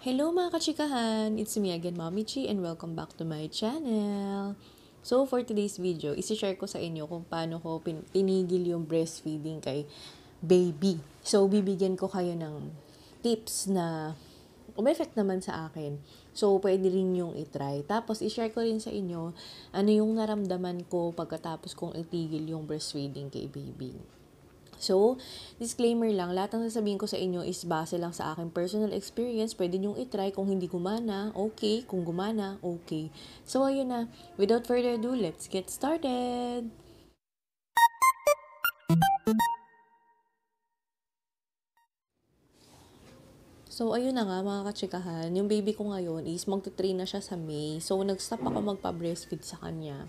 Hello mga kachikahan! It's me again, Mommy Chi, and welcome back to my channel! So, for today's video, isi-share ko sa inyo kung paano ko pin- tinigil yung breastfeeding kay baby. So, bibigyan ko kayo ng tips na umeffect naman sa akin. So, pwede rin yung itry. Tapos, ishare ko rin sa inyo ano yung naramdaman ko pagkatapos kong itigil yung breastfeeding kay baby. So, disclaimer lang, lahat ng sasabihin ko sa inyo is base lang sa aking personal experience. Pwede nyong itry kung hindi gumana, okay. Kung gumana, okay. So, ayun na. Without further ado, let's get started! So, ayun na nga mga katsikahan. Yung baby ko ngayon is magte-train na siya sa May. So, nag-stop ako magpa-breastfeed sa kanya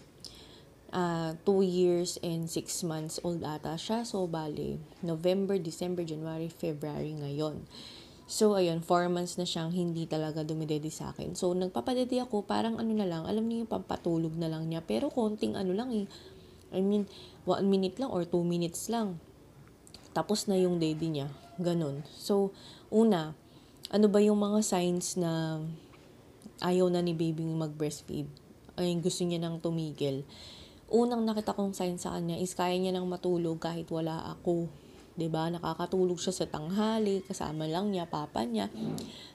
uh, two years and six months old ata siya. So, bali, November, December, January, February ngayon. So, ayun, four months na siyang hindi talaga dumidedi sa akin. So, nagpapadedi ako, parang ano na lang, alam niyo yung pampatulog na lang niya. Pero, konting ano lang eh. I mean, one minute lang or two minutes lang. Tapos na yung daddy niya. Ganun. So, una, ano ba yung mga signs na ayaw na ni baby mag-breastfeed? Ay, gusto niya nang tumigil unang nakita kong sign sa kanya is kaya niya nang matulog kahit wala ako. 'di ba? Nakakatulog siya sa tanghali, kasama lang niya papa niya.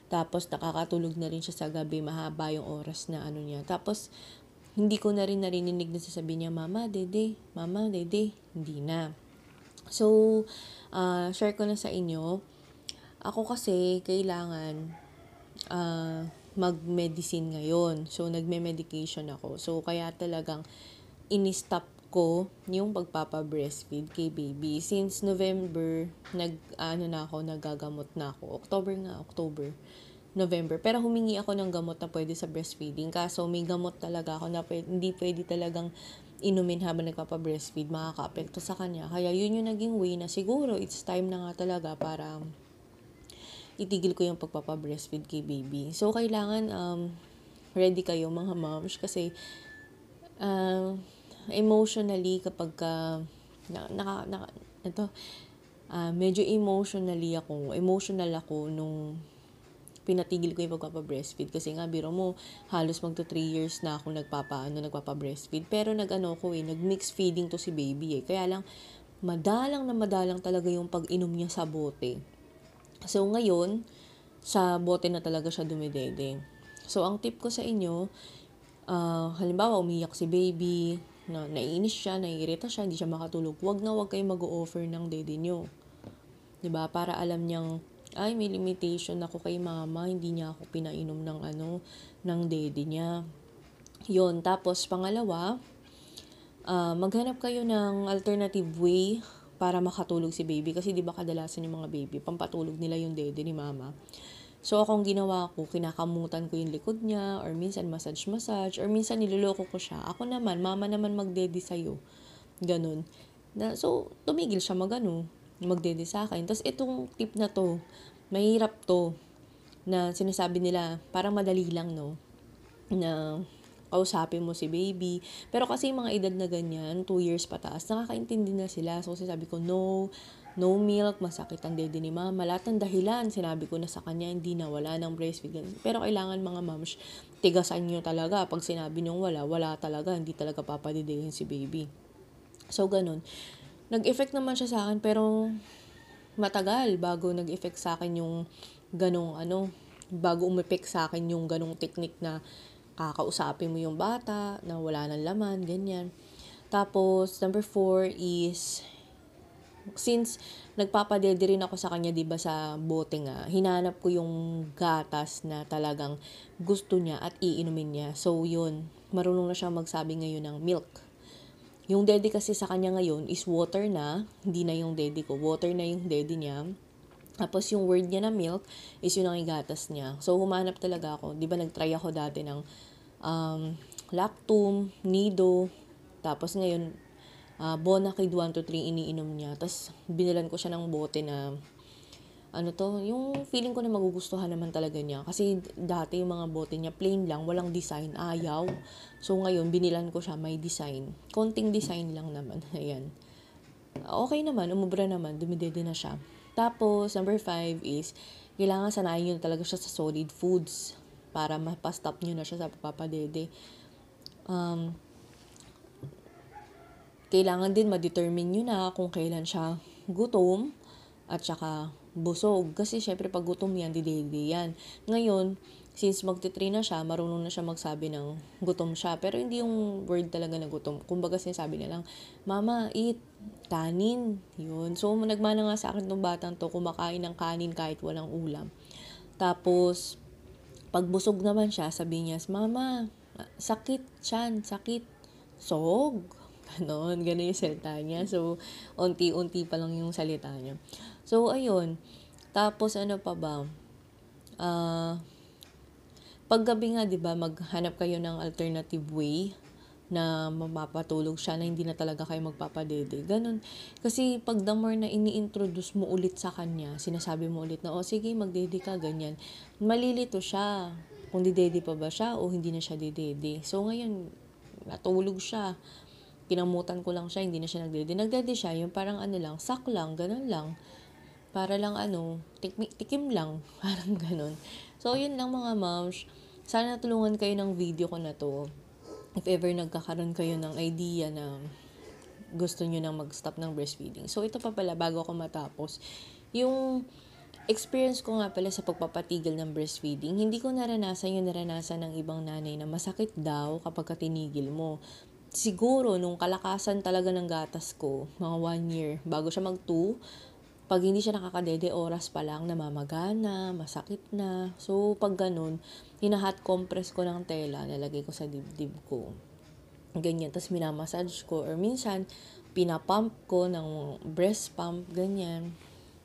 Tapos nakakatulog na rin siya sa gabi, mahaba yung oras na ano niya. Tapos hindi ko na rin narinig na sasabi niya, Mama, Dede, Mama, Dede, hindi na. So, uh, share ko na sa inyo. Ako kasi, kailangan uh, mag-medicine ngayon. So, nagme-medication ako. So, kaya talagang in-stop ko yung pagpapa-breastfeed kay baby. Since November, nag, ano na ako, nagagamot na ako. October nga, October. November. Pero humingi ako ng gamot na pwede sa breastfeeding. Kaso may gamot talaga ako na pwede, hindi pwede talagang inumin habang nagpapa-breastfeed. Makaka-apekto sa kanya. Kaya yun yung naging way na siguro it's time na nga talaga para itigil ko yung pagpapa-breastfeed kay baby. So, kailangan um, ready kayo mga moms kasi um, uh, emotionally kapag ka, na, naka, naka, ito, uh, ah, medyo emotionally ako, emotional ako nung pinatigil ko yung pagpapa-breastfeed kasi nga biro mo halos magto 3 years na ako nagpapaano nagpapa-breastfeed pero nagano ko eh nag-mix feeding to si baby eh kaya lang madalang na madalang talaga yung pag-inom niya sa bote. So ngayon sa bote na talaga siya dumidede. So ang tip ko sa inyo uh, halimbawa umiyak si baby na naiinis siya, naiirita siya, hindi siya makatulog, wag na wag kayo mag-o-offer ng dede nyo. ba diba? Para alam niyang, ay, may limitation ako kay mama, hindi niya ako pinainom ng ano, ng dede niya. Yon tapos pangalawa, uh, maghanap kayo ng alternative way para makatulog si baby kasi 'di ba kadalasan yung mga baby pampatulog nila yung dede ni mama. So, akong ginawa ko, kinakamutan ko yung likod niya, or minsan massage-massage, or minsan niloloko ko siya. Ako naman, mama naman magdedi sa'yo. Ganun. Na, so, tumigil siya magano, magdede sa akin. Tapos, itong tip na to, mahirap to, na sinasabi nila, parang madali lang, no? Na kausapin mo si baby. Pero kasi mga edad na ganyan, 2 years pataas, nakakaintindi na sila. So, sinasabi ko, no, no milk, masakit ang dede ni mama. Lahat ng dahilan, sinabi ko na sa kanya, hindi na, wala ng breastfeed. Pero kailangan mga moms, tigasan nyo talaga. Pag sinabi nyo wala, wala talaga. Hindi talaga papadidihin si baby. So, ganun. Nag-effect naman siya sa akin, pero matagal bago nag-effect sa akin yung ganong ano, bago umepek sa akin yung ganong technique na kakausapin mo yung bata, na wala ng laman, ganyan. Tapos, number four is since nagpapadede rin ako sa kanya 'di ba sa bote nga, hinanap ko yung gatas na talagang gusto niya at iinumin niya. So yun, marunong na siya magsabi ngayon ng milk. Yung daddy kasi sa kanya ngayon is water na, hindi na yung daddy ko. Water na yung daddy niya. Tapos yung word niya na milk is yun ang igatas niya. So humanap talaga ako. 'Di ba nagtry ako dati ng um, Lactum, Nido, tapos ngayon uh, Bonacid 123 iniinom niya. Tapos, binilan ko siya ng bote na, ano to, yung feeling ko na magugustuhan naman talaga niya. Kasi dati yung mga bote niya, plain lang, walang design, ayaw. So, ngayon, binilan ko siya, may design. Konting design lang naman, ayan. Okay naman, umubra naman, dumidede na siya. Tapos, number five is, kailangan sanayin nyo talaga siya sa solid foods para mapastop nyo na siya sa papadede. Um, kailangan din ma-determine nyo na kung kailan siya gutom at saka busog. Kasi syempre pag gutom yan, didigdi yan. Ngayon, since magte train na siya, marunong na siya magsabi ng gutom siya. Pero hindi yung word talaga na gutom. Kumbaga sinasabi na lang, Mama, eat kanin. Yun. So, nagmana nga sa akin ng batang to, kumakain ng kanin kahit walang ulam. Tapos, pag busog naman siya, sabi niya, Mama, sakit, chan, sakit, sog Ganon, ganon yung salita niya. So, unti-unti pa lang yung salita niya. So, ayun. Tapos, ano pa ba? Ah... Uh, paggabi nga, di ba, maghanap kayo ng alternative way na mapapatulog siya na hindi na talaga kayo magpapadede. Ganun. Kasi pag the more na ini-introduce mo ulit sa kanya, sinasabi mo ulit na, o oh, sige, magdede ka, ganyan. Malilito siya kung didede pa ba siya o hindi na siya didede. So ngayon, natulog siya kinamutan ko lang siya, hindi na siya nagdede. Nagdede siya, yung parang ano lang, sak lang, ganun lang. Para lang ano, tik tikim lang, parang ganun. So, yun lang mga moms. Sana natulungan kayo ng video ko na to. If ever nagkakaroon kayo ng idea na gusto nyo nang mag-stop ng breastfeeding. So, ito pa pala, bago ako matapos, yung experience ko nga pala sa pagpapatigil ng breastfeeding, hindi ko naranasan yung naranasan ng ibang nanay na masakit daw kapag katinigil mo siguro nung kalakasan talaga ng gatas ko, mga one year, bago siya mag two, pag hindi siya nakakadede, oras pa lang, namamagana, masakit na. So, pag ganun, hinahat compress ko ng tela, nalagay ko sa dibdib ko. Ganyan, tapos minamassage ko. Or minsan, pinapump ko ng breast pump, ganyan.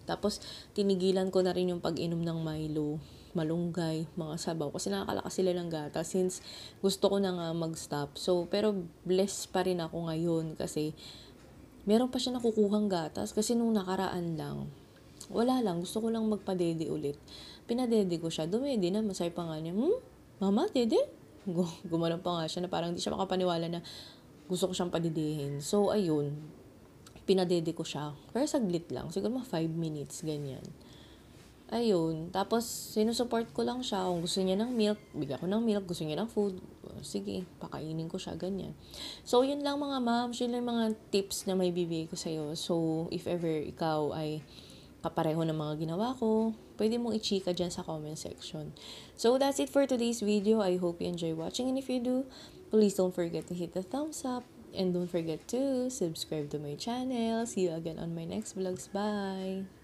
Tapos, tinigilan ko na rin yung pag-inom ng Milo malunggay, mga sabaw. Kasi nakakalakas sila ng gata since gusto ko na nga mag-stop. So, pero blessed pa rin ako ngayon kasi meron pa siya nakukuhang gatas kasi nung nakaraan lang, wala lang, gusto ko lang magpadede ulit. Pinadede ko siya, dumedi na, masay pa nga niya, hmm, mama, dede? Gumalang pa nga siya na parang hindi siya makapaniwala na gusto ko siyang padidihin. So, ayun, pinadede ko siya. Pero saglit lang, siguro mga 5 minutes, ganyan. Ayun. Tapos, sinusupport ko lang siya. Kung gusto niya ng milk, bigyan ko ng milk. Gusto niya ng food, sige, pakainin ko siya, ganyan. So, yun lang mga ma'am. Yun lang mga tips na may bibigay ko sa'yo. So, if ever ikaw ay kapareho ng mga ginawa ko, pwede mong i-chika dyan sa comment section. So, that's it for today's video. I hope you enjoy watching. And if you do, please don't forget to hit the thumbs up. And don't forget to subscribe to my channel. See you again on my next vlogs. Bye!